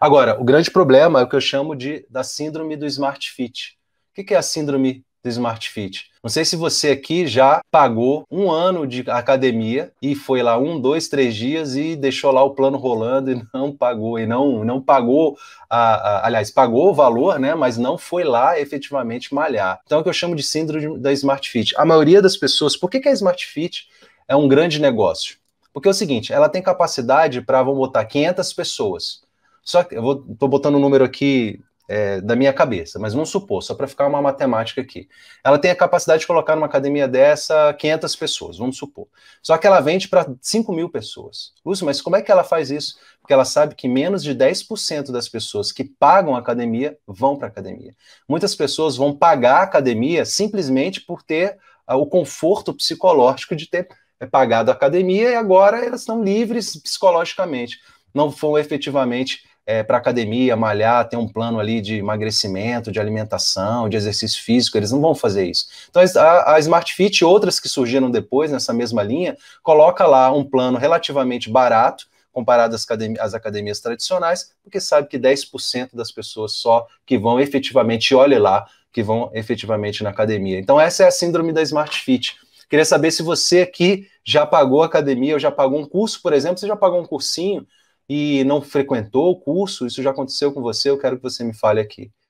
Agora, o grande problema é o que eu chamo de da síndrome do smart fit. O que é a síndrome do Smart Fit. Não sei se você aqui já pagou um ano de academia e foi lá um, dois, três dias e deixou lá o plano rolando e não pagou, e não, não pagou, a, a, aliás, pagou o valor, né, mas não foi lá efetivamente malhar. Então é o que eu chamo de síndrome da Smart Fit. A maioria das pessoas, por que, que a é Smart Fit é um grande negócio? Porque é o seguinte, ela tem capacidade para, vamos botar, 500 pessoas. Só que eu vou, tô botando um número aqui é, da minha cabeça, mas vamos supor, só para ficar uma matemática aqui. Ela tem a capacidade de colocar numa academia dessa 500 pessoas, vamos supor. Só que ela vende para 5 mil pessoas. Lúcio, mas como é que ela faz isso? Porque ela sabe que menos de 10% das pessoas que pagam a academia vão para a academia. Muitas pessoas vão pagar a academia simplesmente por ter ah, o conforto psicológico de ter é, pagado a academia e agora elas estão livres psicologicamente. Não foram efetivamente é, para academia, malhar, ter um plano ali de emagrecimento, de alimentação, de exercício físico, eles não vão fazer isso. Então a, a Smart Fit e outras que surgiram depois nessa mesma linha, coloca lá um plano relativamente barato, comparado às, academias, às academias tradicionais, porque sabe que 10% das pessoas só que vão efetivamente, olhe lá, que vão efetivamente na academia. Então essa é a síndrome da Smart Fit. Queria saber se você aqui já pagou academia ou já pagou um curso, por exemplo, você já pagou um cursinho e não frequentou o curso? Isso já aconteceu com você? Eu quero que você me fale aqui.